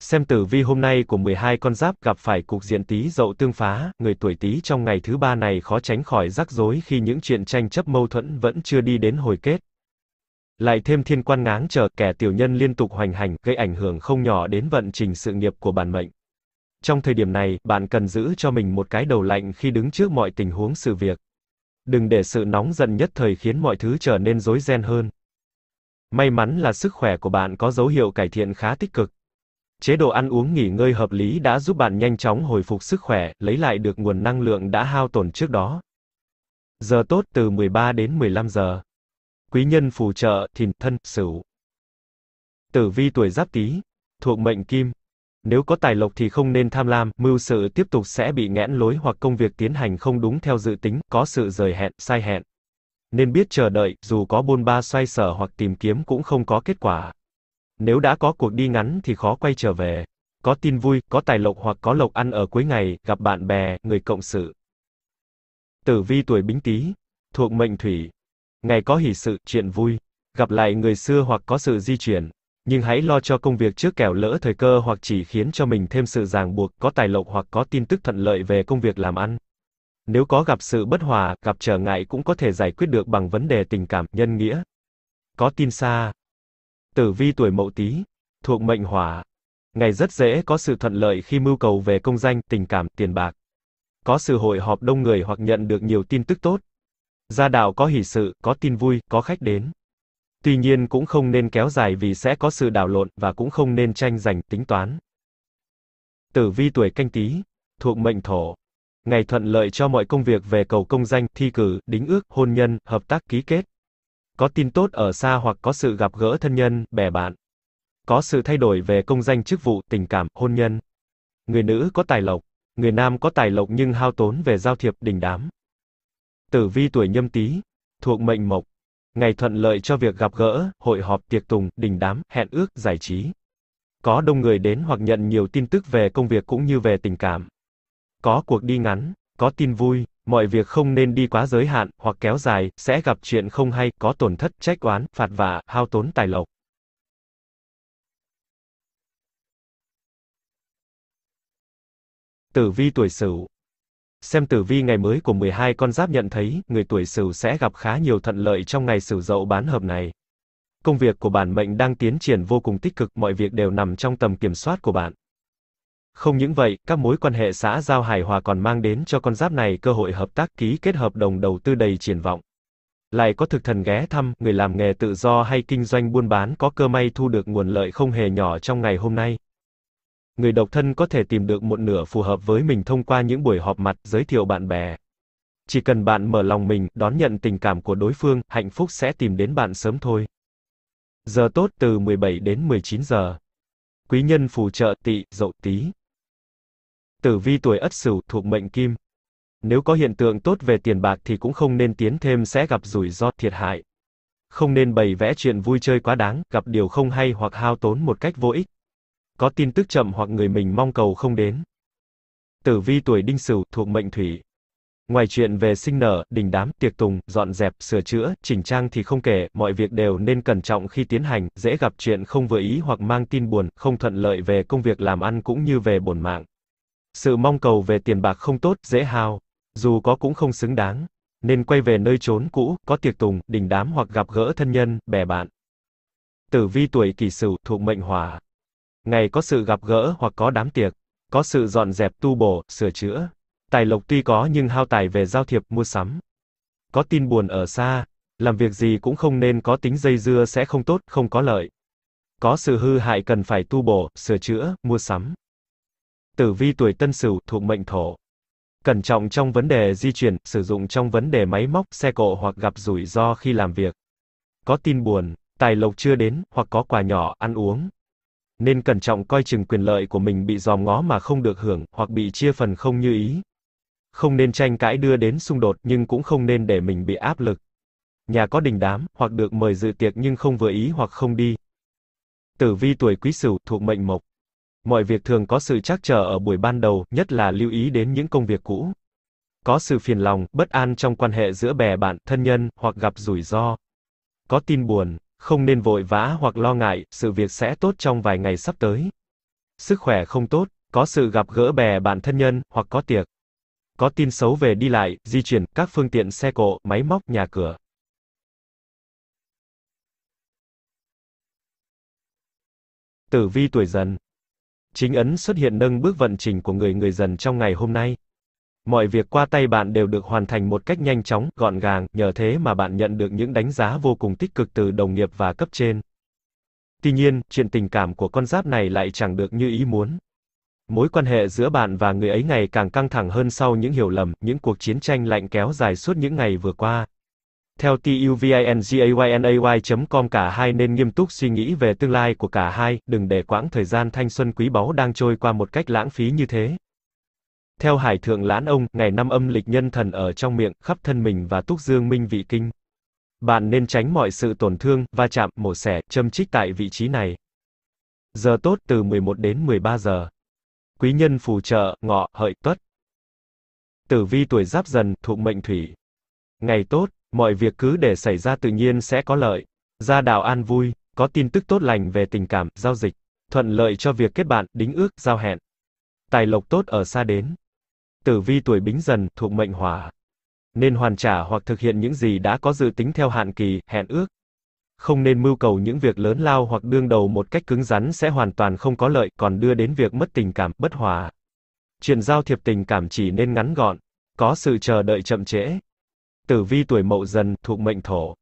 Xem tử vi hôm nay của 12 con giáp gặp phải cục diện tí dậu tương phá, người tuổi tí trong ngày thứ ba này khó tránh khỏi rắc rối khi những chuyện tranh chấp mâu thuẫn vẫn chưa đi đến hồi kết. Lại thêm thiên quan ngáng trở, kẻ tiểu nhân liên tục hoành hành, gây ảnh hưởng không nhỏ đến vận trình sự nghiệp của bản mệnh. Trong thời điểm này, bạn cần giữ cho mình một cái đầu lạnh khi đứng trước mọi tình huống sự việc. Đừng để sự nóng giận nhất thời khiến mọi thứ trở nên rối ren hơn. May mắn là sức khỏe của bạn có dấu hiệu cải thiện khá tích cực, chế độ ăn uống nghỉ ngơi hợp lý đã giúp bạn nhanh chóng hồi phục sức khỏe, lấy lại được nguồn năng lượng đã hao tổn trước đó. Giờ tốt từ 13 đến 15 giờ. Quý nhân phù trợ Thìn Thân Sửu. Tử vi tuổi Giáp Tý, thuộc mệnh Kim. Nếu có tài lộc thì không nên tham lam, mưu sự tiếp tục sẽ bị nghẽn lối hoặc công việc tiến hành không đúng theo dự tính, có sự rời hẹn, sai hẹn. Nên biết chờ đợi, dù có bôn ba xoay sở hoặc tìm kiếm cũng không có kết quả. Nếu đã có cuộc đi ngắn thì khó quay trở về. Có tin vui, có tài lộc hoặc có lộc ăn ở cuối ngày, gặp bạn bè, người cộng sự. Tử vi tuổi Bính Tý, thuộc mệnh Thủy. Ngày có hỷ sự, chuyện vui, gặp lại người xưa hoặc có sự di chuyển, nhưng hãy lo cho công việc trước kẻo lỡ thời cơ hoặc chỉ khiến cho mình thêm sự ràng buộc, có tài lộc hoặc có tin tức thuận lợi về công việc làm ăn. Nếu có gặp sự bất hòa, gặp trở ngại cũng có thể giải quyết được bằng vấn đề tình cảm, nhân nghĩa. Có tin xa, Tử vi tuổi Mậu Tý, thuộc mệnh Hỏa. Ngày rất dễ có sự thuận lợi khi mưu cầu về công danh, tình cảm, tiền bạc. Có sự hội họp đông người hoặc nhận được nhiều tin tức tốt. Gia đạo có hỷ sự, có tin vui, có khách đến. Tuy nhiên cũng không nên kéo dài vì sẽ có sự đảo lộn và cũng không nên tranh giành tính toán. Tử vi tuổi Canh Tý, thuộc mệnh Thổ. Ngày thuận lợi cho mọi công việc về cầu công danh, thi cử, đính ước, hôn nhân, hợp tác ký kết có tin tốt ở xa hoặc có sự gặp gỡ thân nhân, bè bạn. Có sự thay đổi về công danh chức vụ, tình cảm, hôn nhân. Người nữ có tài lộc, người nam có tài lộc nhưng hao tốn về giao thiệp đình đám. Tử vi tuổi nhâm tý, thuộc mệnh mộc, ngày thuận lợi cho việc gặp gỡ, hội họp tiệc tùng, đình đám, hẹn ước, giải trí. Có đông người đến hoặc nhận nhiều tin tức về công việc cũng như về tình cảm. Có cuộc đi ngắn, có tin vui, Mọi việc không nên đi quá giới hạn, hoặc kéo dài, sẽ gặp chuyện không hay, có tổn thất, trách oán, phạt vạ, hao tốn tài lộc. Tử vi tuổi Sửu Xem tử vi ngày mới của 12 con giáp nhận thấy, người tuổi Sửu sẽ gặp khá nhiều thuận lợi trong ngày Sửu Dậu bán hợp này. Công việc của bản mệnh đang tiến triển vô cùng tích cực, mọi việc đều nằm trong tầm kiểm soát của bạn. Không những vậy, các mối quan hệ xã giao hài hòa còn mang đến cho con giáp này cơ hội hợp tác ký kết hợp đồng đầu tư đầy triển vọng. Lại có thực thần ghé thăm, người làm nghề tự do hay kinh doanh buôn bán có cơ may thu được nguồn lợi không hề nhỏ trong ngày hôm nay. Người độc thân có thể tìm được một nửa phù hợp với mình thông qua những buổi họp mặt, giới thiệu bạn bè. Chỉ cần bạn mở lòng mình, đón nhận tình cảm của đối phương, hạnh phúc sẽ tìm đến bạn sớm thôi. Giờ tốt từ 17 đến 19 giờ. Quý nhân phù trợ tỵ, dậu tí tử vi tuổi ất sửu thuộc mệnh kim. Nếu có hiện tượng tốt về tiền bạc thì cũng không nên tiến thêm sẽ gặp rủi ro thiệt hại. Không nên bày vẽ chuyện vui chơi quá đáng, gặp điều không hay hoặc hao tốn một cách vô ích. Có tin tức chậm hoặc người mình mong cầu không đến. Tử vi tuổi đinh sửu thuộc mệnh thủy. Ngoài chuyện về sinh nở, đình đám, tiệc tùng, dọn dẹp, sửa chữa, chỉnh trang thì không kể, mọi việc đều nên cẩn trọng khi tiến hành, dễ gặp chuyện không vừa ý hoặc mang tin buồn, không thuận lợi về công việc làm ăn cũng như về bổn mạng. Sự mong cầu về tiền bạc không tốt, dễ hao, dù có cũng không xứng đáng, nên quay về nơi trốn cũ, có tiệc tùng, đình đám hoặc gặp gỡ thân nhân, bè bạn. Tử vi tuổi kỷ sửu thuộc mệnh hỏa. Ngày có sự gặp gỡ hoặc có đám tiệc, có sự dọn dẹp tu bổ, sửa chữa. Tài lộc tuy có nhưng hao tài về giao thiệp mua sắm. Có tin buồn ở xa, làm việc gì cũng không nên có tính dây dưa sẽ không tốt, không có lợi. Có sự hư hại cần phải tu bổ, sửa chữa, mua sắm tử vi tuổi tân sửu thuộc mệnh thổ. Cẩn trọng trong vấn đề di chuyển, sử dụng trong vấn đề máy móc, xe cộ hoặc gặp rủi ro khi làm việc. Có tin buồn, tài lộc chưa đến, hoặc có quà nhỏ, ăn uống. Nên cẩn trọng coi chừng quyền lợi của mình bị dòm ngó mà không được hưởng, hoặc bị chia phần không như ý. Không nên tranh cãi đưa đến xung đột, nhưng cũng không nên để mình bị áp lực. Nhà có đình đám, hoặc được mời dự tiệc nhưng không vừa ý hoặc không đi. Tử vi tuổi quý sửu thuộc mệnh mộc. Mọi việc thường có sự trắc trở ở buổi ban đầu, nhất là lưu ý đến những công việc cũ. Có sự phiền lòng, bất an trong quan hệ giữa bè bạn, thân nhân, hoặc gặp rủi ro. Có tin buồn, không nên vội vã hoặc lo ngại, sự việc sẽ tốt trong vài ngày sắp tới. Sức khỏe không tốt, có sự gặp gỡ bè bạn thân nhân, hoặc có tiệc. Có tin xấu về đi lại, di chuyển, các phương tiện xe cộ, máy móc, nhà cửa. Tử vi tuổi dần Chính ấn xuất hiện nâng bước vận trình của người người dần trong ngày hôm nay. Mọi việc qua tay bạn đều được hoàn thành một cách nhanh chóng, gọn gàng, nhờ thế mà bạn nhận được những đánh giá vô cùng tích cực từ đồng nghiệp và cấp trên. Tuy nhiên, chuyện tình cảm của con giáp này lại chẳng được như ý muốn. Mối quan hệ giữa bạn và người ấy ngày càng căng thẳng hơn sau những hiểu lầm, những cuộc chiến tranh lạnh kéo dài suốt những ngày vừa qua. Theo TUVINGAYNAY.com cả hai nên nghiêm túc suy nghĩ về tương lai của cả hai, đừng để quãng thời gian thanh xuân quý báu đang trôi qua một cách lãng phí như thế. Theo Hải Thượng Lãn Ông, ngày năm âm lịch nhân thần ở trong miệng, khắp thân mình và túc dương minh vị kinh. Bạn nên tránh mọi sự tổn thương, va chạm, mổ xẻ, châm chích tại vị trí này. Giờ tốt từ 11 đến 13 giờ. Quý nhân phù trợ, ngọ, hợi, tuất. Tử vi tuổi giáp dần, thuộc mệnh thủy. Ngày tốt mọi việc cứ để xảy ra tự nhiên sẽ có lợi. Gia đạo an vui, có tin tức tốt lành về tình cảm, giao dịch, thuận lợi cho việc kết bạn, đính ước, giao hẹn. Tài lộc tốt ở xa đến. Tử vi tuổi bính dần, thuộc mệnh hỏa. Nên hoàn trả hoặc thực hiện những gì đã có dự tính theo hạn kỳ, hẹn ước. Không nên mưu cầu những việc lớn lao hoặc đương đầu một cách cứng rắn sẽ hoàn toàn không có lợi, còn đưa đến việc mất tình cảm, bất hòa. Chuyện giao thiệp tình cảm chỉ nên ngắn gọn, có sự chờ đợi chậm trễ, Tử vi tuổi mậu dần, thuộc mệnh thổ.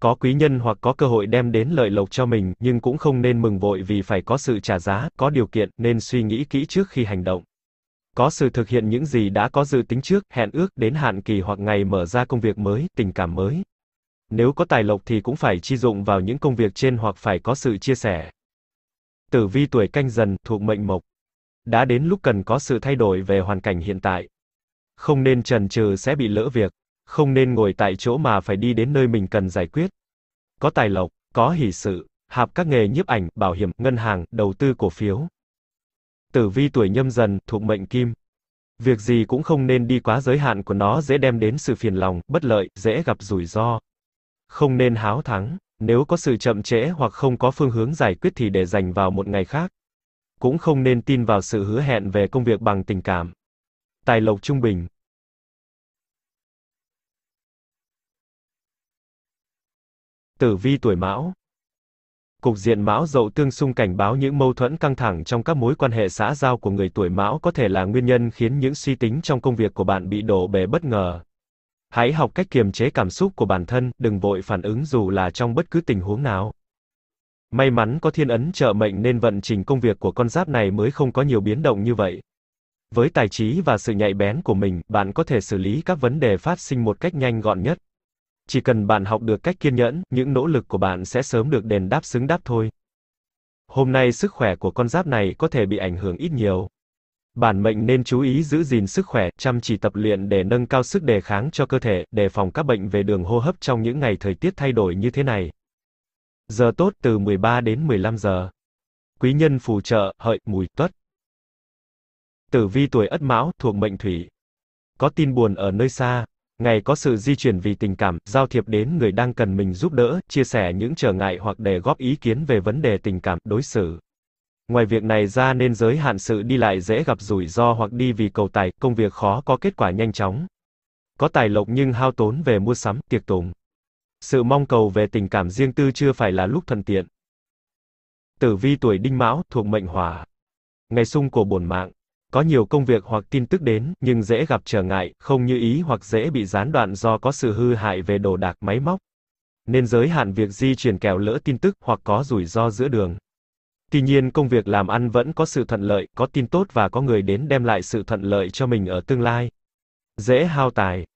Có quý nhân hoặc có cơ hội đem đến lợi lộc cho mình, nhưng cũng không nên mừng vội vì phải có sự trả giá, có điều kiện, nên suy nghĩ kỹ trước khi hành động. Có sự thực hiện những gì đã có dự tính trước, hẹn ước, đến hạn kỳ hoặc ngày mở ra công việc mới, tình cảm mới. Nếu có tài lộc thì cũng phải chi dụng vào những công việc trên hoặc phải có sự chia sẻ. Tử vi tuổi canh dần, thuộc mệnh mộc. Đã đến lúc cần có sự thay đổi về hoàn cảnh hiện tại. Không nên trần trừ sẽ bị lỡ việc không nên ngồi tại chỗ mà phải đi đến nơi mình cần giải quyết. Có tài lộc, có hỷ sự, hợp các nghề nhiếp ảnh, bảo hiểm, ngân hàng, đầu tư cổ phiếu. Tử vi tuổi nhâm dần, thuộc mệnh kim. Việc gì cũng không nên đi quá giới hạn của nó dễ đem đến sự phiền lòng, bất lợi, dễ gặp rủi ro. Không nên háo thắng, nếu có sự chậm trễ hoặc không có phương hướng giải quyết thì để dành vào một ngày khác. Cũng không nên tin vào sự hứa hẹn về công việc bằng tình cảm. Tài lộc trung bình, Tử vi tuổi Mão. Cục diện Mão Dậu tương xung cảnh báo những mâu thuẫn căng thẳng trong các mối quan hệ xã giao của người tuổi Mão có thể là nguyên nhân khiến những suy tính trong công việc của bạn bị đổ bể bất ngờ. Hãy học cách kiềm chế cảm xúc của bản thân, đừng vội phản ứng dù là trong bất cứ tình huống nào. May mắn có thiên ấn trợ mệnh nên vận trình công việc của con giáp này mới không có nhiều biến động như vậy. Với tài trí và sự nhạy bén của mình, bạn có thể xử lý các vấn đề phát sinh một cách nhanh gọn nhất. Chỉ cần bạn học được cách kiên nhẫn, những nỗ lực của bạn sẽ sớm được đền đáp xứng đáp thôi. Hôm nay sức khỏe của con giáp này có thể bị ảnh hưởng ít nhiều. Bản mệnh nên chú ý giữ gìn sức khỏe, chăm chỉ tập luyện để nâng cao sức đề kháng cho cơ thể, đề phòng các bệnh về đường hô hấp trong những ngày thời tiết thay đổi như thế này. Giờ tốt từ 13 đến 15 giờ. Quý nhân phù trợ, hợi, mùi, tuất. Tử vi tuổi Ất Mão thuộc mệnh Thủy. Có tin buồn ở nơi xa, ngày có sự di chuyển vì tình cảm, giao thiệp đến người đang cần mình giúp đỡ, chia sẻ những trở ngại hoặc để góp ý kiến về vấn đề tình cảm, đối xử. Ngoài việc này ra nên giới hạn sự đi lại dễ gặp rủi ro hoặc đi vì cầu tài, công việc khó có kết quả nhanh chóng. Có tài lộc nhưng hao tốn về mua sắm, tiệc tùng. Sự mong cầu về tình cảm riêng tư chưa phải là lúc thuận tiện. Tử vi tuổi Đinh Mão, thuộc mệnh Hỏa. Ngày xung của bổn mạng, có nhiều công việc hoặc tin tức đến, nhưng dễ gặp trở ngại, không như ý hoặc dễ bị gián đoạn do có sự hư hại về đồ đạc, máy móc. Nên giới hạn việc di chuyển kẻo lỡ tin tức hoặc có rủi ro giữa đường. Tuy nhiên công việc làm ăn vẫn có sự thuận lợi, có tin tốt và có người đến đem lại sự thuận lợi cho mình ở tương lai. Dễ hao tài.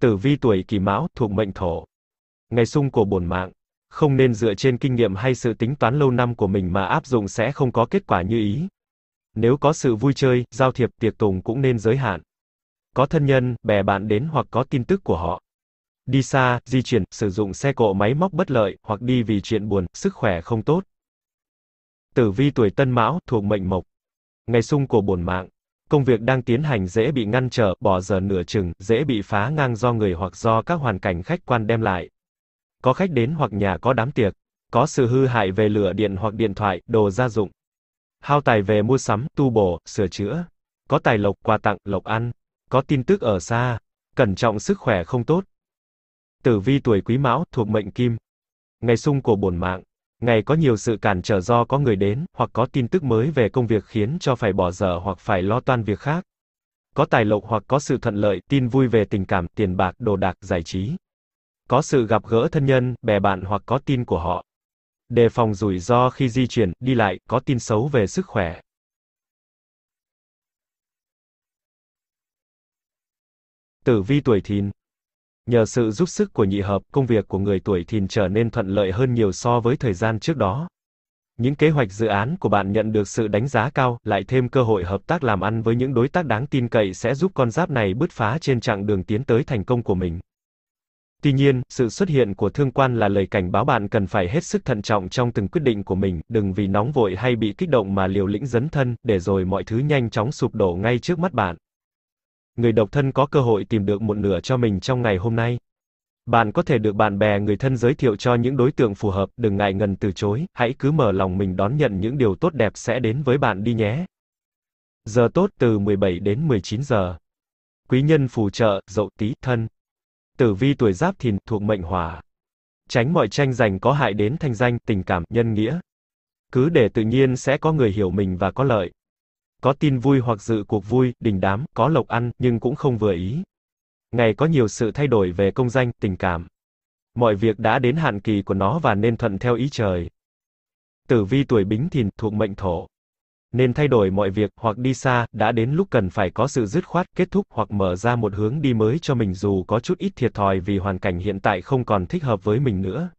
Tử vi tuổi kỷ mão thuộc mệnh thổ. Ngày xung của bổn mạng. Không nên dựa trên kinh nghiệm hay sự tính toán lâu năm của mình mà áp dụng sẽ không có kết quả như ý. Nếu có sự vui chơi, giao thiệp, tiệc tùng cũng nên giới hạn. Có thân nhân, bè bạn đến hoặc có tin tức của họ. Đi xa, di chuyển, sử dụng xe cộ máy móc bất lợi, hoặc đi vì chuyện buồn, sức khỏe không tốt. Tử vi tuổi tân mão, thuộc mệnh mộc. Ngày sung của bổn mạng. Công việc đang tiến hành dễ bị ngăn trở, bỏ giờ nửa chừng, dễ bị phá ngang do người hoặc do các hoàn cảnh khách quan đem lại. Có khách đến hoặc nhà có đám tiệc. Có sự hư hại về lửa điện hoặc điện thoại, đồ gia dụng. Hao tài về mua sắm, tu bổ, sửa chữa. Có tài lộc, quà tặng, lộc ăn. Có tin tức ở xa. Cẩn trọng sức khỏe không tốt. Tử vi tuổi quý mão, thuộc mệnh kim. Ngày sung của bổn mạng. Ngày có nhiều sự cản trở do có người đến, hoặc có tin tức mới về công việc khiến cho phải bỏ dở hoặc phải lo toan việc khác. Có tài lộc hoặc có sự thuận lợi, tin vui về tình cảm, tiền bạc, đồ đạc, giải trí. Có sự gặp gỡ thân nhân, bè bạn hoặc có tin của họ. Đề phòng rủi ro khi di chuyển, đi lại, có tin xấu về sức khỏe. Tử vi tuổi thìn Nhờ sự giúp sức của nhị hợp, công việc của người tuổi thìn trở nên thuận lợi hơn nhiều so với thời gian trước đó. Những kế hoạch dự án của bạn nhận được sự đánh giá cao, lại thêm cơ hội hợp tác làm ăn với những đối tác đáng tin cậy sẽ giúp con giáp này bứt phá trên chặng đường tiến tới thành công của mình. Tuy nhiên, sự xuất hiện của thương quan là lời cảnh báo bạn cần phải hết sức thận trọng trong từng quyết định của mình, đừng vì nóng vội hay bị kích động mà liều lĩnh dấn thân, để rồi mọi thứ nhanh chóng sụp đổ ngay trước mắt bạn. Người độc thân có cơ hội tìm được một nửa cho mình trong ngày hôm nay. Bạn có thể được bạn bè người thân giới thiệu cho những đối tượng phù hợp, đừng ngại ngần từ chối, hãy cứ mở lòng mình đón nhận những điều tốt đẹp sẽ đến với bạn đi nhé. Giờ tốt từ 17 đến 19 giờ. Quý nhân phù trợ, dậu tí, thân. Tử vi tuổi giáp thìn thuộc mệnh hỏa. Tránh mọi tranh giành có hại đến thanh danh, tình cảm, nhân nghĩa. Cứ để tự nhiên sẽ có người hiểu mình và có lợi. Có tin vui hoặc dự cuộc vui, đình đám, có lộc ăn, nhưng cũng không vừa ý. Ngày có nhiều sự thay đổi về công danh, tình cảm. Mọi việc đã đến hạn kỳ của nó và nên thuận theo ý trời. Tử vi tuổi bính thìn thuộc mệnh thổ nên thay đổi mọi việc hoặc đi xa, đã đến lúc cần phải có sự dứt khoát, kết thúc hoặc mở ra một hướng đi mới cho mình dù có chút ít thiệt thòi vì hoàn cảnh hiện tại không còn thích hợp với mình nữa.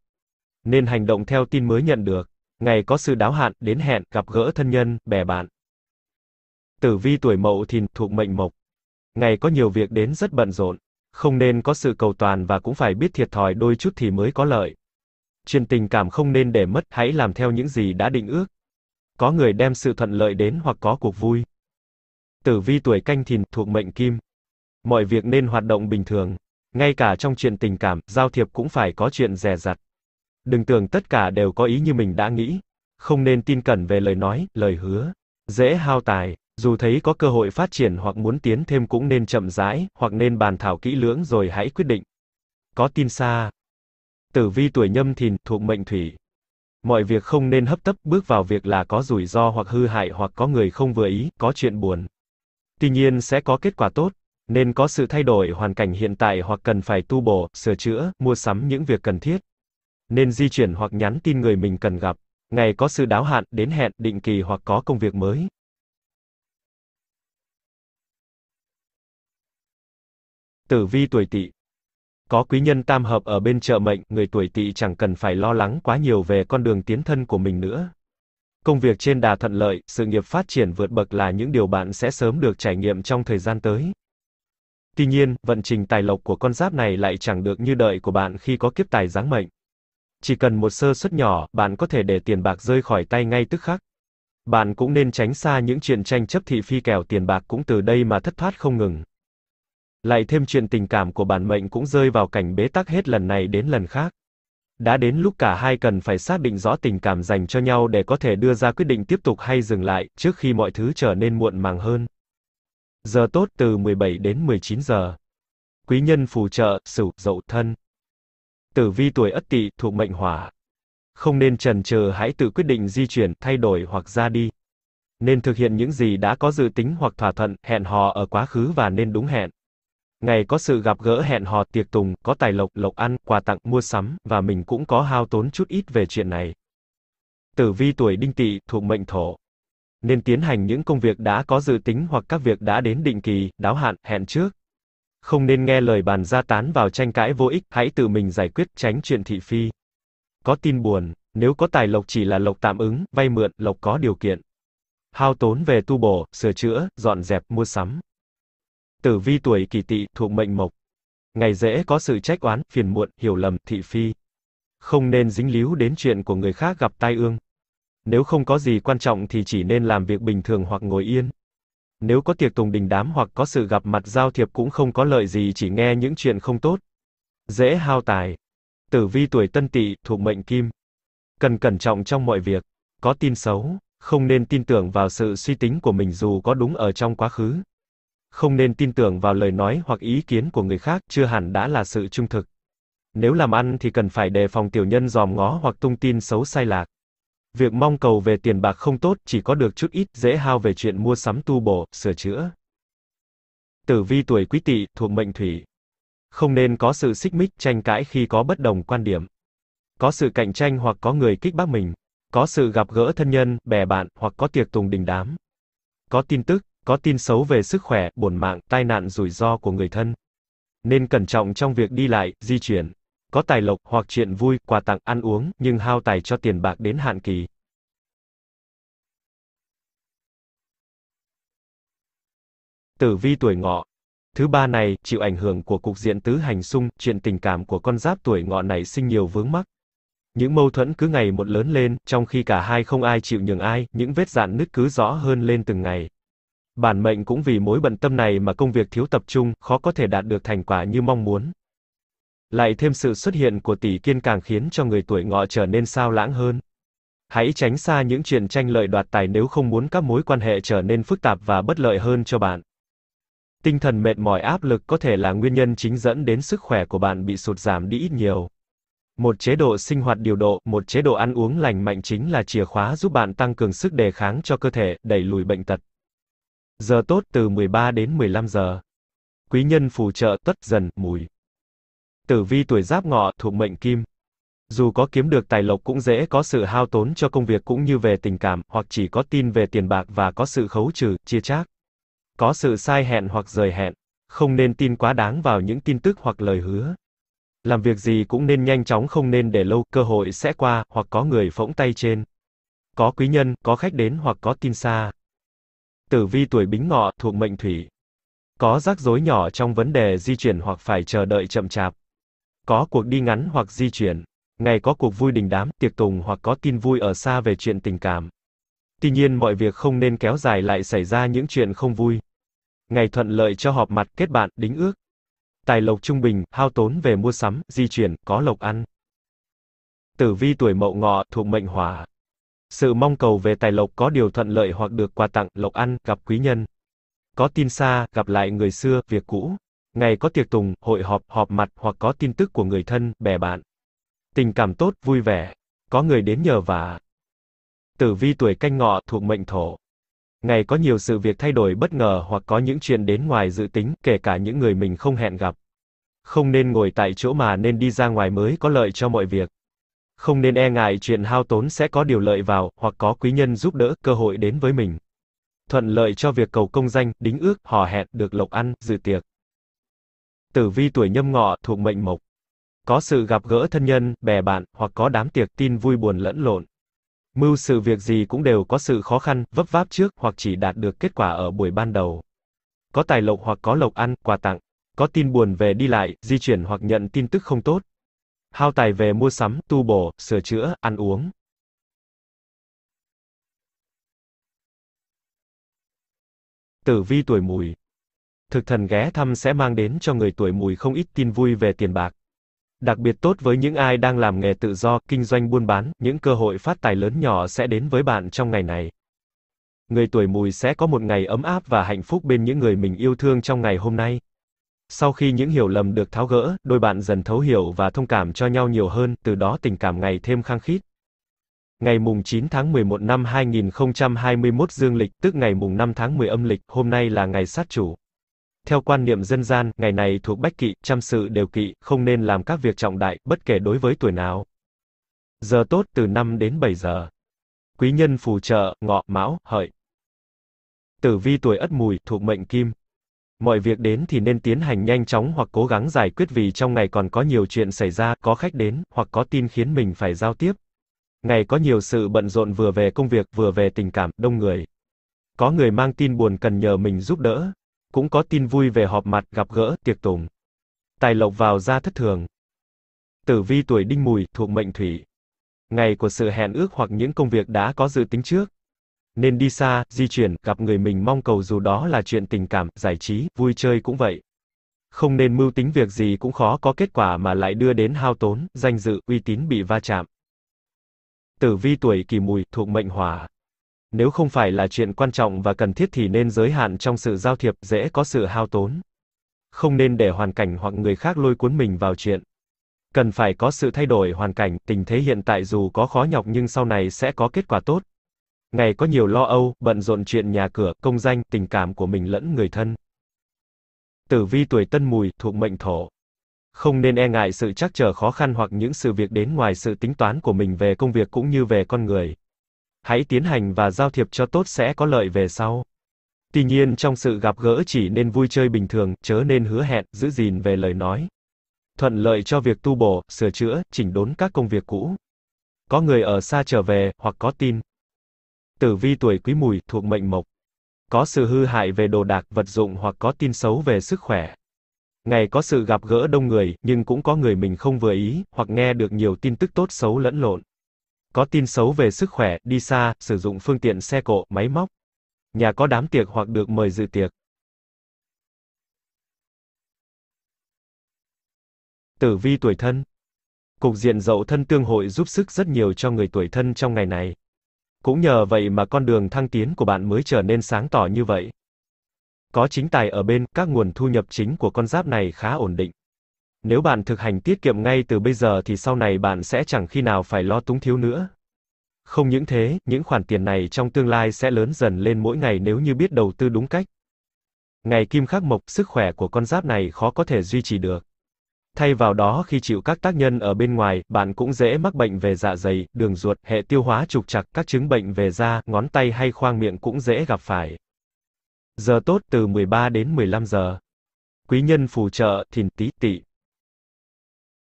Nên hành động theo tin mới nhận được. Ngày có sự đáo hạn, đến hẹn, gặp gỡ thân nhân, bè bạn. Tử vi tuổi mậu thìn, thuộc mệnh mộc. Ngày có nhiều việc đến rất bận rộn. Không nên có sự cầu toàn và cũng phải biết thiệt thòi đôi chút thì mới có lợi. Chuyện tình cảm không nên để mất, hãy làm theo những gì đã định ước có người đem sự thuận lợi đến hoặc có cuộc vui. Tử vi tuổi canh thìn thuộc mệnh kim. Mọi việc nên hoạt động bình thường, ngay cả trong chuyện tình cảm, giao thiệp cũng phải có chuyện rẻ rặt. Đừng tưởng tất cả đều có ý như mình đã nghĩ, không nên tin cẩn về lời nói, lời hứa, dễ hao tài, dù thấy có cơ hội phát triển hoặc muốn tiến thêm cũng nên chậm rãi, hoặc nên bàn thảo kỹ lưỡng rồi hãy quyết định. Có tin xa. Tử vi tuổi nhâm thìn thuộc mệnh thủy. Mọi việc không nên hấp tấp bước vào việc là có rủi ro hoặc hư hại hoặc có người không vừa ý, có chuyện buồn. Tuy nhiên sẽ có kết quả tốt, nên có sự thay đổi hoàn cảnh hiện tại hoặc cần phải tu bổ, sửa chữa, mua sắm những việc cần thiết. Nên di chuyển hoặc nhắn tin người mình cần gặp, ngày có sự đáo hạn, đến hẹn, định kỳ hoặc có công việc mới. Tử vi tuổi Tỵ có quý nhân tam hợp ở bên trợ mệnh, người tuổi tỵ chẳng cần phải lo lắng quá nhiều về con đường tiến thân của mình nữa. Công việc trên đà thuận lợi, sự nghiệp phát triển vượt bậc là những điều bạn sẽ sớm được trải nghiệm trong thời gian tới. Tuy nhiên, vận trình tài lộc của con giáp này lại chẳng được như đợi của bạn khi có kiếp tài giáng mệnh. Chỉ cần một sơ suất nhỏ, bạn có thể để tiền bạc rơi khỏi tay ngay tức khắc. Bạn cũng nên tránh xa những chuyện tranh chấp thị phi kẻo tiền bạc cũng từ đây mà thất thoát không ngừng. Lại thêm chuyện tình cảm của bản mệnh cũng rơi vào cảnh bế tắc hết lần này đến lần khác. Đã đến lúc cả hai cần phải xác định rõ tình cảm dành cho nhau để có thể đưa ra quyết định tiếp tục hay dừng lại, trước khi mọi thứ trở nên muộn màng hơn. Giờ tốt từ 17 đến 19 giờ. Quý nhân phù trợ, sửu, dậu, thân. Tử vi tuổi Ất Tỵ thuộc mệnh Hỏa. Không nên chần chờ hãy tự quyết định di chuyển, thay đổi hoặc ra đi. Nên thực hiện những gì đã có dự tính hoặc thỏa thuận, hẹn hò ở quá khứ và nên đúng hẹn. Ngày có sự gặp gỡ hẹn hò tiệc tùng, có tài lộc, lộc ăn, quà tặng, mua sắm, và mình cũng có hao tốn chút ít về chuyện này. Tử vi tuổi đinh tỵ thuộc mệnh thổ. Nên tiến hành những công việc đã có dự tính hoặc các việc đã đến định kỳ, đáo hạn, hẹn trước. Không nên nghe lời bàn gia tán vào tranh cãi vô ích, hãy tự mình giải quyết, tránh chuyện thị phi. Có tin buồn, nếu có tài lộc chỉ là lộc tạm ứng, vay mượn, lộc có điều kiện. Hao tốn về tu bổ, sửa chữa, dọn dẹp, mua sắm. Tử vi tuổi kỷ tỵ thuộc mệnh mộc. Ngày dễ có sự trách oán, phiền muộn, hiểu lầm, thị phi. Không nên dính líu đến chuyện của người khác gặp tai ương. Nếu không có gì quan trọng thì chỉ nên làm việc bình thường hoặc ngồi yên. Nếu có tiệc tùng đình đám hoặc có sự gặp mặt giao thiệp cũng không có lợi gì chỉ nghe những chuyện không tốt. Dễ hao tài. Tử vi tuổi tân tỵ thuộc mệnh kim. Cần cẩn trọng trong mọi việc. Có tin xấu, không nên tin tưởng vào sự suy tính của mình dù có đúng ở trong quá khứ không nên tin tưởng vào lời nói hoặc ý kiến của người khác, chưa hẳn đã là sự trung thực. Nếu làm ăn thì cần phải đề phòng tiểu nhân dòm ngó hoặc tung tin xấu sai lạc. Việc mong cầu về tiền bạc không tốt, chỉ có được chút ít, dễ hao về chuyện mua sắm tu bổ, sửa chữa. Tử vi tuổi Quý Tỵ thuộc mệnh Thủy. Không nên có sự xích mích tranh cãi khi có bất đồng quan điểm. Có sự cạnh tranh hoặc có người kích bác mình, có sự gặp gỡ thân nhân, bè bạn hoặc có tiệc tùng đình đám. Có tin tức, có tin xấu về sức khỏe, bổn mạng, tai nạn rủi ro của người thân. Nên cẩn trọng trong việc đi lại, di chuyển. Có tài lộc hoặc chuyện vui, quà tặng, ăn uống, nhưng hao tài cho tiền bạc đến hạn kỳ. Tử vi tuổi ngọ. Thứ ba này, chịu ảnh hưởng của cục diện tứ hành xung, chuyện tình cảm của con giáp tuổi ngọ này sinh nhiều vướng mắc. Những mâu thuẫn cứ ngày một lớn lên, trong khi cả hai không ai chịu nhường ai, những vết dạn nứt cứ rõ hơn lên từng ngày bản mệnh cũng vì mối bận tâm này mà công việc thiếu tập trung, khó có thể đạt được thành quả như mong muốn. Lại thêm sự xuất hiện của tỷ kiên càng khiến cho người tuổi ngọ trở nên sao lãng hơn. Hãy tránh xa những chuyện tranh lợi đoạt tài nếu không muốn các mối quan hệ trở nên phức tạp và bất lợi hơn cho bạn. Tinh thần mệt mỏi áp lực có thể là nguyên nhân chính dẫn đến sức khỏe của bạn bị sụt giảm đi ít nhiều. Một chế độ sinh hoạt điều độ, một chế độ ăn uống lành mạnh chính là chìa khóa giúp bạn tăng cường sức đề kháng cho cơ thể, đẩy lùi bệnh tật. Giờ tốt từ 13 đến 15 giờ. Quý nhân phù trợ tuất dần, mùi. Tử vi tuổi giáp ngọ thuộc mệnh kim. Dù có kiếm được tài lộc cũng dễ có sự hao tốn cho công việc cũng như về tình cảm, hoặc chỉ có tin về tiền bạc và có sự khấu trừ, chia chác. Có sự sai hẹn hoặc rời hẹn. Không nên tin quá đáng vào những tin tức hoặc lời hứa. Làm việc gì cũng nên nhanh chóng không nên để lâu, cơ hội sẽ qua, hoặc có người phỗng tay trên. Có quý nhân, có khách đến hoặc có tin xa. Tử vi tuổi Bính Ngọ thuộc mệnh Thủy. Có rắc rối nhỏ trong vấn đề di chuyển hoặc phải chờ đợi chậm chạp. Có cuộc đi ngắn hoặc di chuyển. Ngày có cuộc vui đình đám, tiệc tùng hoặc có tin vui ở xa về chuyện tình cảm. Tuy nhiên mọi việc không nên kéo dài lại xảy ra những chuyện không vui. Ngày thuận lợi cho họp mặt, kết bạn, đính ước. Tài lộc trung bình, hao tốn về mua sắm, di chuyển, có lộc ăn. Tử vi tuổi Mậu Ngọ thuộc mệnh Hỏa. Sự mong cầu về tài lộc có điều thuận lợi hoặc được quà tặng, lộc ăn, gặp quý nhân. Có tin xa, gặp lại người xưa, việc cũ. Ngày có tiệc tùng, hội họp, họp mặt hoặc có tin tức của người thân, bè bạn. Tình cảm tốt, vui vẻ. Có người đến nhờ vả. Tử vi tuổi canh ngọ thuộc mệnh thổ. Ngày có nhiều sự việc thay đổi bất ngờ hoặc có những chuyện đến ngoài dự tính, kể cả những người mình không hẹn gặp. Không nên ngồi tại chỗ mà nên đi ra ngoài mới có lợi cho mọi việc không nên e ngại chuyện hao tốn sẽ có điều lợi vào, hoặc có quý nhân giúp đỡ, cơ hội đến với mình. Thuận lợi cho việc cầu công danh, đính ước, hò hẹn, được lộc ăn, dự tiệc. Tử vi tuổi nhâm ngọ, thuộc mệnh mộc. Có sự gặp gỡ thân nhân, bè bạn, hoặc có đám tiệc tin vui buồn lẫn lộn. Mưu sự việc gì cũng đều có sự khó khăn, vấp váp trước, hoặc chỉ đạt được kết quả ở buổi ban đầu. Có tài lộc hoặc có lộc ăn, quà tặng. Có tin buồn về đi lại, di chuyển hoặc nhận tin tức không tốt, hao tài về mua sắm, tu bổ, sửa chữa, ăn uống. Tử vi tuổi mùi. Thực thần ghé thăm sẽ mang đến cho người tuổi mùi không ít tin vui về tiền bạc. Đặc biệt tốt với những ai đang làm nghề tự do, kinh doanh buôn bán, những cơ hội phát tài lớn nhỏ sẽ đến với bạn trong ngày này. Người tuổi mùi sẽ có một ngày ấm áp và hạnh phúc bên những người mình yêu thương trong ngày hôm nay sau khi những hiểu lầm được tháo gỡ, đôi bạn dần thấu hiểu và thông cảm cho nhau nhiều hơn, từ đó tình cảm ngày thêm khăng khít. Ngày mùng 9 tháng 11 năm 2021 dương lịch, tức ngày mùng 5 tháng 10 âm lịch, hôm nay là ngày sát chủ. Theo quan niệm dân gian, ngày này thuộc bách kỵ, chăm sự đều kỵ, không nên làm các việc trọng đại, bất kể đối với tuổi nào. Giờ tốt từ 5 đến 7 giờ. Quý nhân phù trợ, ngọ, mão, hợi. Tử vi tuổi ất mùi, thuộc mệnh kim, mọi việc đến thì nên tiến hành nhanh chóng hoặc cố gắng giải quyết vì trong ngày còn có nhiều chuyện xảy ra, có khách đến, hoặc có tin khiến mình phải giao tiếp. Ngày có nhiều sự bận rộn vừa về công việc, vừa về tình cảm, đông người. Có người mang tin buồn cần nhờ mình giúp đỡ. Cũng có tin vui về họp mặt, gặp gỡ, tiệc tùng. Tài lộc vào ra thất thường. Tử vi tuổi đinh mùi, thuộc mệnh thủy. Ngày của sự hẹn ước hoặc những công việc đã có dự tính trước. Nên đi xa, di chuyển, gặp người mình mong cầu dù đó là chuyện tình cảm, giải trí, vui chơi cũng vậy. Không nên mưu tính việc gì cũng khó có kết quả mà lại đưa đến hao tốn, danh dự, uy tín bị va chạm. Tử vi tuổi kỷ mùi, thuộc mệnh hỏa. Nếu không phải là chuyện quan trọng và cần thiết thì nên giới hạn trong sự giao thiệp, dễ có sự hao tốn. Không nên để hoàn cảnh hoặc người khác lôi cuốn mình vào chuyện. Cần phải có sự thay đổi hoàn cảnh, tình thế hiện tại dù có khó nhọc nhưng sau này sẽ có kết quả tốt, ngày có nhiều lo âu, bận rộn chuyện nhà cửa, công danh, tình cảm của mình lẫn người thân. Tử vi tuổi tân mùi, thuộc mệnh thổ. Không nên e ngại sự trắc trở khó khăn hoặc những sự việc đến ngoài sự tính toán của mình về công việc cũng như về con người. Hãy tiến hành và giao thiệp cho tốt sẽ có lợi về sau. Tuy nhiên trong sự gặp gỡ chỉ nên vui chơi bình thường, chớ nên hứa hẹn, giữ gìn về lời nói. Thuận lợi cho việc tu bổ, sửa chữa, chỉnh đốn các công việc cũ. Có người ở xa trở về, hoặc có tin, Tử vi tuổi quý mùi thuộc mệnh mộc. Có sự hư hại về đồ đạc, vật dụng hoặc có tin xấu về sức khỏe. Ngày có sự gặp gỡ đông người, nhưng cũng có người mình không vừa ý, hoặc nghe được nhiều tin tức tốt xấu lẫn lộn. Có tin xấu về sức khỏe, đi xa, sử dụng phương tiện xe cộ, máy móc. Nhà có đám tiệc hoặc được mời dự tiệc. Tử vi tuổi thân. Cục diện dậu thân tương hội giúp sức rất nhiều cho người tuổi thân trong ngày này. Cũng nhờ vậy mà con đường thăng tiến của bạn mới trở nên sáng tỏ như vậy. Có chính tài ở bên, các nguồn thu nhập chính của con giáp này khá ổn định. Nếu bạn thực hành tiết kiệm ngay từ bây giờ thì sau này bạn sẽ chẳng khi nào phải lo túng thiếu nữa. Không những thế, những khoản tiền này trong tương lai sẽ lớn dần lên mỗi ngày nếu như biết đầu tư đúng cách. Ngày kim khắc mộc, sức khỏe của con giáp này khó có thể duy trì được. Thay vào đó khi chịu các tác nhân ở bên ngoài, bạn cũng dễ mắc bệnh về dạ dày, đường ruột, hệ tiêu hóa trục trặc, các chứng bệnh về da, ngón tay hay khoang miệng cũng dễ gặp phải. Giờ tốt từ 13 đến 15 giờ. Quý nhân phù trợ, thìn tý tỵ.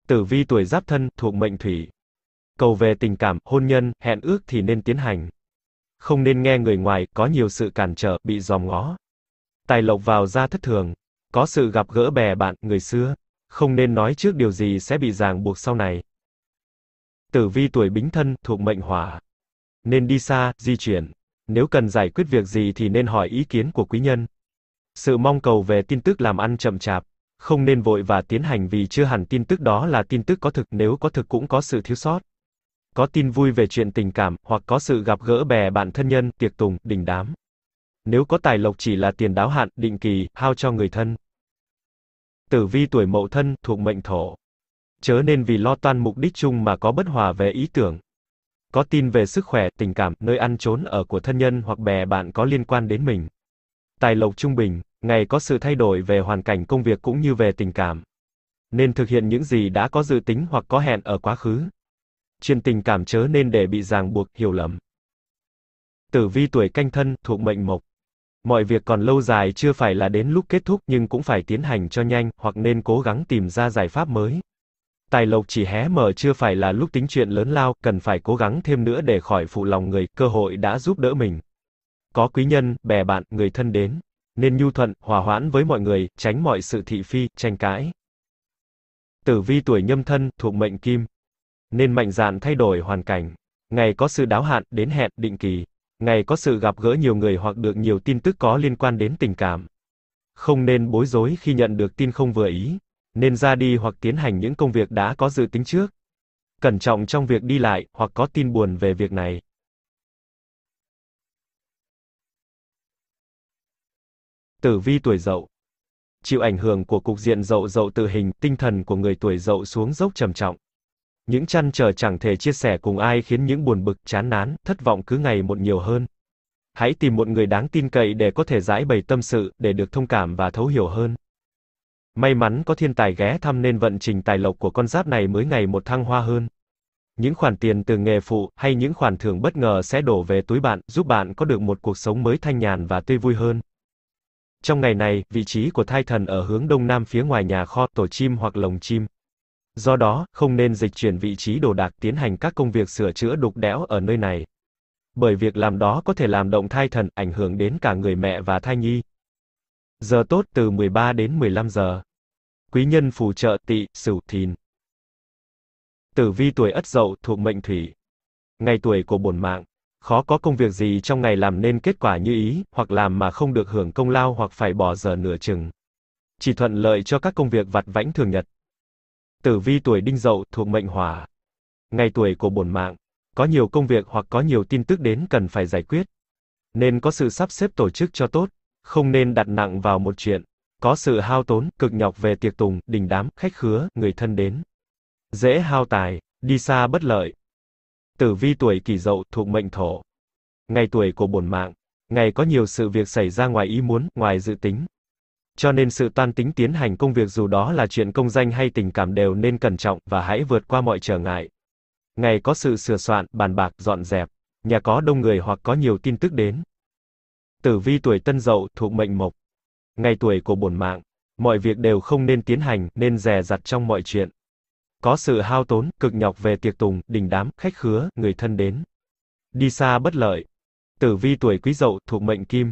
Tử vi tuổi giáp thân, thuộc mệnh thủy. Cầu về tình cảm, hôn nhân, hẹn ước thì nên tiến hành. Không nên nghe người ngoài, có nhiều sự cản trở, bị dòm ngó. Tài lộc vào ra thất thường. Có sự gặp gỡ bè bạn, người xưa không nên nói trước điều gì sẽ bị ràng buộc sau này. Tử vi tuổi bính thân thuộc mệnh hỏa. Nên đi xa, di chuyển. Nếu cần giải quyết việc gì thì nên hỏi ý kiến của quý nhân. Sự mong cầu về tin tức làm ăn chậm chạp, không nên vội và tiến hành vì chưa hẳn tin tức đó là tin tức có thực, nếu có thực cũng có sự thiếu sót. Có tin vui về chuyện tình cảm, hoặc có sự gặp gỡ bè bạn thân nhân, tiệc tùng, đình đám. Nếu có tài lộc chỉ là tiền đáo hạn, định kỳ, hao cho người thân. Tử vi tuổi mậu thân thuộc mệnh thổ. Chớ nên vì lo toan mục đích chung mà có bất hòa về ý tưởng. Có tin về sức khỏe, tình cảm, nơi ăn trốn ở của thân nhân hoặc bè bạn có liên quan đến mình. Tài lộc trung bình, ngày có sự thay đổi về hoàn cảnh công việc cũng như về tình cảm. Nên thực hiện những gì đã có dự tính hoặc có hẹn ở quá khứ. Chuyện tình cảm chớ nên để bị ràng buộc, hiểu lầm. Tử vi tuổi canh thân, thuộc mệnh mộc. Mọi việc còn lâu dài chưa phải là đến lúc kết thúc nhưng cũng phải tiến hành cho nhanh, hoặc nên cố gắng tìm ra giải pháp mới. Tài lộc chỉ hé mở chưa phải là lúc tính chuyện lớn lao, cần phải cố gắng thêm nữa để khỏi phụ lòng người, cơ hội đã giúp đỡ mình. Có quý nhân, bè bạn, người thân đến. Nên nhu thuận, hòa hoãn với mọi người, tránh mọi sự thị phi, tranh cãi. Tử vi tuổi nhâm thân, thuộc mệnh kim. Nên mạnh dạn thay đổi hoàn cảnh. Ngày có sự đáo hạn, đến hẹn, định kỳ ngày có sự gặp gỡ nhiều người hoặc được nhiều tin tức có liên quan đến tình cảm. Không nên bối rối khi nhận được tin không vừa ý, nên ra đi hoặc tiến hành những công việc đã có dự tính trước. Cẩn trọng trong việc đi lại hoặc có tin buồn về việc này. Tử vi tuổi dậu Chịu ảnh hưởng của cục diện dậu dậu tự hình, tinh thần của người tuổi dậu xuống dốc trầm trọng. Những chăn trở chẳng thể chia sẻ cùng ai khiến những buồn bực, chán nán, thất vọng cứ ngày một nhiều hơn. Hãy tìm một người đáng tin cậy để có thể giải bày tâm sự, để được thông cảm và thấu hiểu hơn. May mắn có thiên tài ghé thăm nên vận trình tài lộc của con giáp này mới ngày một thăng hoa hơn. Những khoản tiền từ nghề phụ hay những khoản thưởng bất ngờ sẽ đổ về túi bạn, giúp bạn có được một cuộc sống mới thanh nhàn và tươi vui hơn. Trong ngày này, vị trí của thai thần ở hướng đông nam phía ngoài nhà kho, tổ chim hoặc lồng chim. Do đó, không nên dịch chuyển vị trí đồ đạc tiến hành các công việc sửa chữa đục đẽo ở nơi này. Bởi việc làm đó có thể làm động thai thần, ảnh hưởng đến cả người mẹ và thai nhi. Giờ tốt từ 13 đến 15 giờ. Quý nhân phù trợ tỵ, sửu, thìn. Tử vi tuổi Ất Dậu thuộc mệnh thủy. Ngày tuổi của bổn mạng. Khó có công việc gì trong ngày làm nên kết quả như ý, hoặc làm mà không được hưởng công lao hoặc phải bỏ giờ nửa chừng. Chỉ thuận lợi cho các công việc vặt vãnh thường nhật. Tử vi tuổi đinh dậu thuộc mệnh hỏa. Ngày tuổi của bổn mạng, có nhiều công việc hoặc có nhiều tin tức đến cần phải giải quyết. Nên có sự sắp xếp tổ chức cho tốt, không nên đặt nặng vào một chuyện. Có sự hao tốn, cực nhọc về tiệc tùng, đình đám, khách khứa, người thân đến. Dễ hao tài, đi xa bất lợi. Tử vi tuổi kỷ dậu thuộc mệnh thổ. Ngày tuổi của bổn mạng, ngày có nhiều sự việc xảy ra ngoài ý muốn, ngoài dự tính, cho nên sự toan tính tiến hành công việc dù đó là chuyện công danh hay tình cảm đều nên cẩn trọng và hãy vượt qua mọi trở ngại. Ngày có sự sửa soạn, bàn bạc, dọn dẹp, nhà có đông người hoặc có nhiều tin tức đến. Tử vi tuổi Tân Dậu thuộc mệnh Mộc. Ngày tuổi của bổn mạng, mọi việc đều không nên tiến hành, nên dè dặt trong mọi chuyện. Có sự hao tốn, cực nhọc về tiệc tùng, đình đám, khách khứa, người thân đến. Đi xa bất lợi. Tử vi tuổi Quý Dậu thuộc mệnh Kim.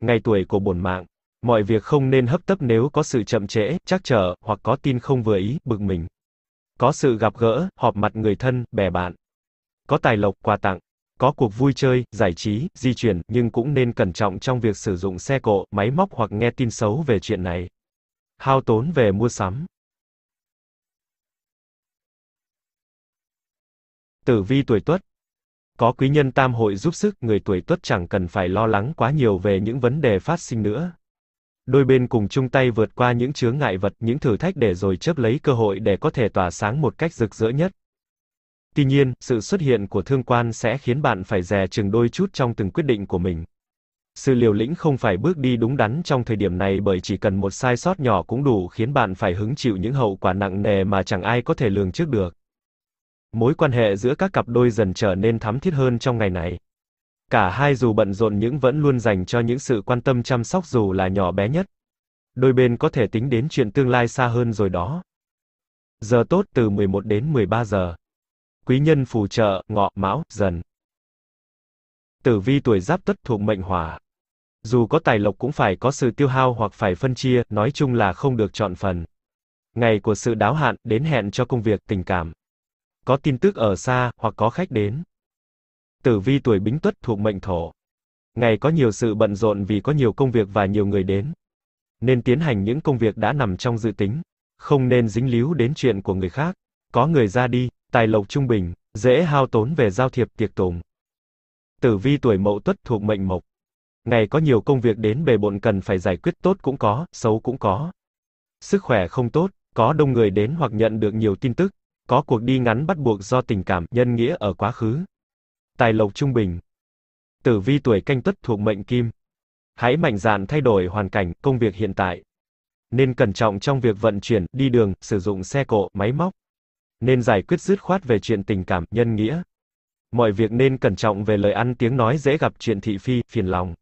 Ngày tuổi của bổn mạng, Mọi việc không nên hấp tấp nếu có sự chậm trễ, chắc trở, hoặc có tin không vừa ý, bực mình. Có sự gặp gỡ, họp mặt người thân, bè bạn. Có tài lộc, quà tặng. Có cuộc vui chơi, giải trí, di chuyển, nhưng cũng nên cẩn trọng trong việc sử dụng xe cộ, máy móc hoặc nghe tin xấu về chuyện này. Hao tốn về mua sắm. Tử vi tuổi Tuất có quý nhân tam hội giúp sức, người tuổi Tuất chẳng cần phải lo lắng quá nhiều về những vấn đề phát sinh nữa đôi bên cùng chung tay vượt qua những chướng ngại vật, những thử thách để rồi chớp lấy cơ hội để có thể tỏa sáng một cách rực rỡ nhất. Tuy nhiên, sự xuất hiện của thương quan sẽ khiến bạn phải dè chừng đôi chút trong từng quyết định của mình. Sự liều lĩnh không phải bước đi đúng đắn trong thời điểm này bởi chỉ cần một sai sót nhỏ cũng đủ khiến bạn phải hứng chịu những hậu quả nặng nề mà chẳng ai có thể lường trước được. Mối quan hệ giữa các cặp đôi dần trở nên thắm thiết hơn trong ngày này. Cả hai dù bận rộn nhưng vẫn luôn dành cho những sự quan tâm chăm sóc dù là nhỏ bé nhất. Đôi bên có thể tính đến chuyện tương lai xa hơn rồi đó. Giờ tốt từ 11 đến 13 giờ. Quý nhân phù trợ, ngọ, mão, dần. Tử vi tuổi giáp tuất thuộc mệnh hỏa. Dù có tài lộc cũng phải có sự tiêu hao hoặc phải phân chia, nói chung là không được chọn phần. Ngày của sự đáo hạn, đến hẹn cho công việc, tình cảm. Có tin tức ở xa, hoặc có khách đến. Tử vi tuổi Bính Tuất thuộc mệnh Thổ. Ngày có nhiều sự bận rộn vì có nhiều công việc và nhiều người đến. Nên tiến hành những công việc đã nằm trong dự tính, không nên dính líu đến chuyện của người khác. Có người ra đi, tài lộc trung bình, dễ hao tốn về giao thiệp tiệc tùng. Tử vi tuổi Mậu Tuất thuộc mệnh Mộc. Ngày có nhiều công việc đến bề bộn cần phải giải quyết tốt cũng có, xấu cũng có. Sức khỏe không tốt, có đông người đến hoặc nhận được nhiều tin tức, có cuộc đi ngắn bắt buộc do tình cảm, nhân nghĩa ở quá khứ tài lộc trung bình. Tử vi tuổi canh tuất thuộc mệnh kim. Hãy mạnh dạn thay đổi hoàn cảnh, công việc hiện tại. Nên cẩn trọng trong việc vận chuyển, đi đường, sử dụng xe cộ, máy móc. Nên giải quyết dứt khoát về chuyện tình cảm, nhân nghĩa. Mọi việc nên cẩn trọng về lời ăn tiếng nói dễ gặp chuyện thị phi, phiền lòng.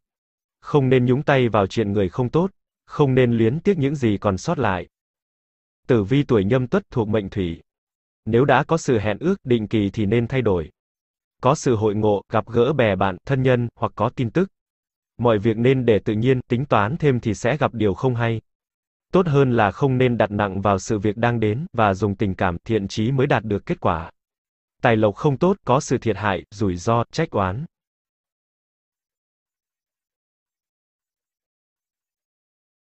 Không nên nhúng tay vào chuyện người không tốt, không nên luyến tiếc những gì còn sót lại. Tử vi tuổi nhâm tuất thuộc mệnh thủy. Nếu đã có sự hẹn ước định kỳ thì nên thay đổi có sự hội ngộ, gặp gỡ bè bạn, thân nhân, hoặc có tin tức. Mọi việc nên để tự nhiên, tính toán thêm thì sẽ gặp điều không hay. Tốt hơn là không nên đặt nặng vào sự việc đang đến, và dùng tình cảm, thiện trí mới đạt được kết quả. Tài lộc không tốt, có sự thiệt hại, rủi ro, trách oán.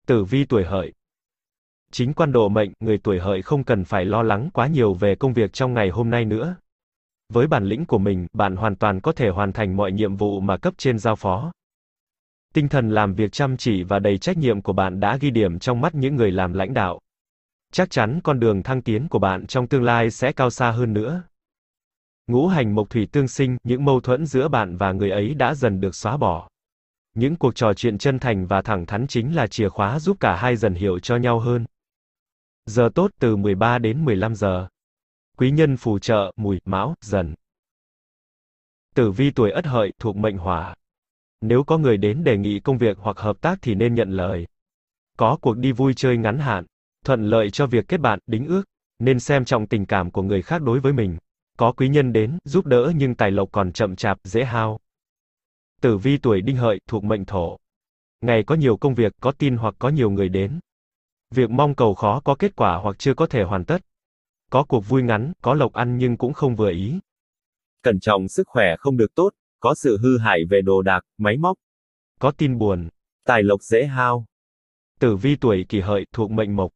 Tử vi tuổi hợi Chính quan độ mệnh, người tuổi hợi không cần phải lo lắng quá nhiều về công việc trong ngày hôm nay nữa. Với bản lĩnh của mình, bạn hoàn toàn có thể hoàn thành mọi nhiệm vụ mà cấp trên giao phó. Tinh thần làm việc chăm chỉ và đầy trách nhiệm của bạn đã ghi điểm trong mắt những người làm lãnh đạo. Chắc chắn con đường thăng tiến của bạn trong tương lai sẽ cao xa hơn nữa. Ngũ hành mộc thủy tương sinh, những mâu thuẫn giữa bạn và người ấy đã dần được xóa bỏ. Những cuộc trò chuyện chân thành và thẳng thắn chính là chìa khóa giúp cả hai dần hiểu cho nhau hơn. Giờ tốt từ 13 đến 15 giờ quý nhân phù trợ, mùi, mão, dần. Tử vi tuổi ất hợi thuộc mệnh hỏa. Nếu có người đến đề nghị công việc hoặc hợp tác thì nên nhận lời. Có cuộc đi vui chơi ngắn hạn, thuận lợi cho việc kết bạn, đính ước, nên xem trọng tình cảm của người khác đối với mình. Có quý nhân đến, giúp đỡ nhưng tài lộc còn chậm chạp, dễ hao. Tử vi tuổi đinh hợi thuộc mệnh thổ. Ngày có nhiều công việc, có tin hoặc có nhiều người đến. Việc mong cầu khó có kết quả hoặc chưa có thể hoàn tất. Có cuộc vui ngắn, có lộc ăn nhưng cũng không vừa ý. Cẩn trọng sức khỏe không được tốt, có sự hư hại về đồ đạc, máy móc. Có tin buồn, tài lộc dễ hao. Tử vi tuổi kỷ hợi thuộc mệnh mộc.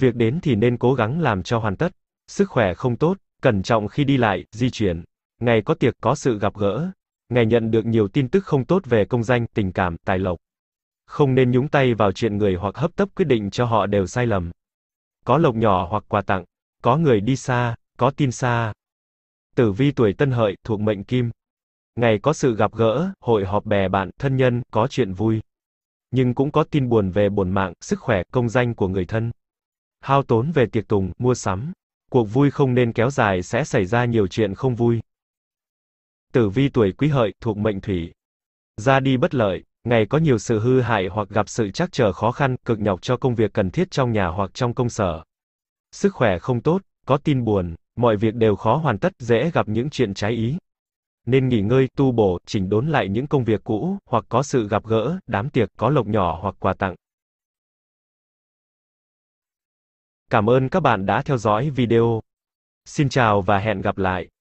Việc đến thì nên cố gắng làm cho hoàn tất. Sức khỏe không tốt, cẩn trọng khi đi lại, di chuyển. Ngày có tiệc có sự gặp gỡ. Ngày nhận được nhiều tin tức không tốt về công danh, tình cảm, tài lộc. Không nên nhúng tay vào chuyện người hoặc hấp tấp quyết định cho họ đều sai lầm. Có lộc nhỏ hoặc quà tặng có người đi xa, có tin xa. Tử vi tuổi tân hợi, thuộc mệnh kim. Ngày có sự gặp gỡ, hội họp bè bạn, thân nhân, có chuyện vui. Nhưng cũng có tin buồn về bổn mạng, sức khỏe, công danh của người thân. Hao tốn về tiệc tùng, mua sắm. Cuộc vui không nên kéo dài sẽ xảy ra nhiều chuyện không vui. Tử vi tuổi quý hợi, thuộc mệnh thủy. Ra đi bất lợi, ngày có nhiều sự hư hại hoặc gặp sự trắc trở khó khăn, cực nhọc cho công việc cần thiết trong nhà hoặc trong công sở. Sức khỏe không tốt, có tin buồn, mọi việc đều khó hoàn tất, dễ gặp những chuyện trái ý. Nên nghỉ ngơi, tu bổ, chỉnh đốn lại những công việc cũ, hoặc có sự gặp gỡ, đám tiệc, có lộc nhỏ hoặc quà tặng. Cảm ơn các bạn đã theo dõi video. Xin chào và hẹn gặp lại.